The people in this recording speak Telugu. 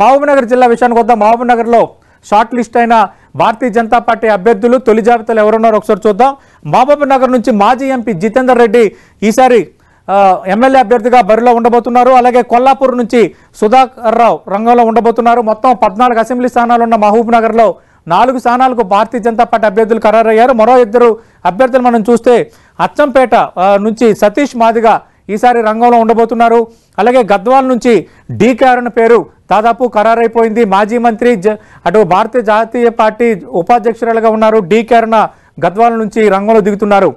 మహబూబ్నగర్ జిల్లా విషయానికి వద్దాం మహబూబ్నగర్లో షార్ట్ లిస్ట్ అయిన భారతీయ జనతా పార్టీ అభ్యర్థులు తొలి జాబితాలు ఎవరున్నారో ఒకసారి చూద్దాం మహబూబ్నగర్ నుంచి మాజీ ఎంపీ జితేందర్ రెడ్డి ఈసారి ఎమ్మెల్యే అభ్యర్థిగా బరిలో ఉండబోతున్నారు అలాగే కొల్లాపూర్ నుంచి సుధాకర్ రావు రంగంలో ఉండబోతున్నారు మొత్తం పద్నాలుగు అసెంబ్లీ స్థానాలు ఉన్న మహబూబ్నగర్లో నాలుగు స్థానాలకు భారతీయ జనతా పార్టీ అభ్యర్థులు ఖరారయ్యారు మరో ఇద్దరు అభ్యర్థులు మనం చూస్తే అచ్చంపేట నుంచి సతీష్ మాదిగా ఈసారి రంగంలో ఉండబోతున్నారు అలాగే గద్వాల్ నుంచి డీకేఆర్ అన్న పేరు దాదాపు ఖరారైపోయింది మాజీ మంత్రి అటు భారతీయ జాతీయ పార్టీ ఉపాధ్యక్షురాలుగా ఉన్నారు డీకేఆర్న గద్వాల నుంచి రంగంలో దిగుతున్నారు